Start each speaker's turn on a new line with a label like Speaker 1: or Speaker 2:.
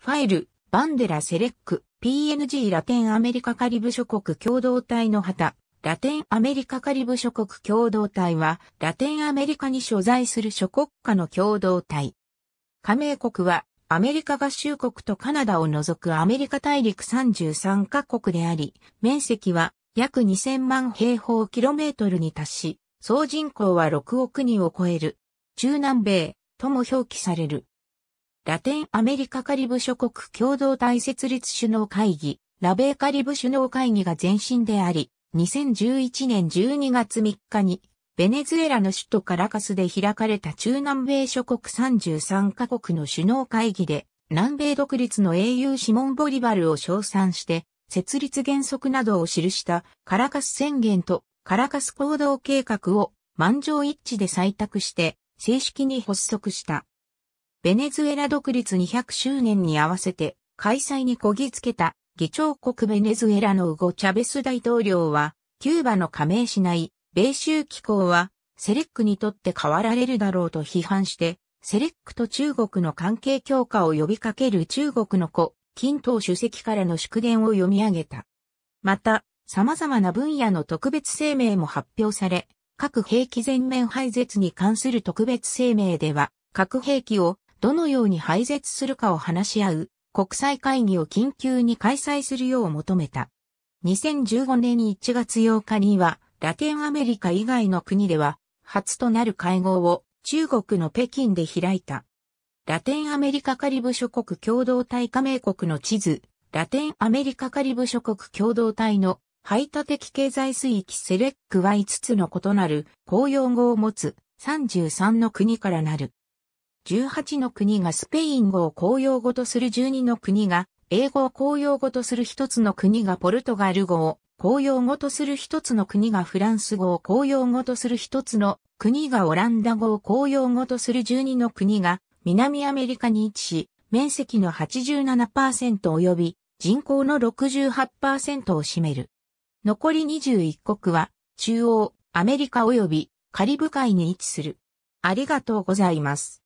Speaker 1: ファイル、バンデラセレック、PNG ラテンアメリカカリブ諸国共同体の旗。ラテンアメリカカリブ諸国共同体は、ラテンアメリカに所在する諸国家の共同体。加盟国は、アメリカ合衆国とカナダを除くアメリカ大陸33カ国であり、面積は約2000万平方キロメートルに達し、総人口は6億人を超える。中南米とも表記される。ラテンアメリカカリブ諸国共同体設立首脳会議、ラベーカリブ首脳会議が前身であり、2011年12月3日に、ベネズエラの首都カラカスで開かれた中南米諸国33カ国の首脳会議で、南米独立の英雄シモン・ボリバルを称賛して、設立原則などを記したカラカス宣言とカラカス行動計画を満場一致で採択して正式に発足した。ベネズエラ独立200周年に合わせて開催にこぎつけた議長国ベネズエラのウゴ・チャベス大統領は、キューバの加盟しない米州機構はセレックにとって変わられるだろうと批判して、セレックと中国の関係強化を呼びかける中国の子、金党主席からの祝電を読み上げた。また、様々な分野の特別声明も発表され、核兵器全面廃絶に関する特別声明では、核兵器をどのように廃絶するかを話し合う国際会議を緊急に開催するよう求めた。2015年1月8日には、ラテンアメリカ以外の国では、初となる会合を中国の北京で開いた。ラテンアメリカカリブ諸国共同体加盟国の地図、ラテンアメリカカリブ諸国共同体の排他的経済水域セレックは5つの異なる公用語を持つ33の国からなる。18の国がスペイン語を公用語とする12の国が、英語を公用語とする一つの国がポルトガル語を公用語とする一つの国がフランス語を公用語とする一つの国がオランダ語を公用語とする12の国が南アメリカに位置し、面積の87%及び人口の68%を占める。残り21国は中央アメリカ及びカリブ海に位置する。ありがとうございます。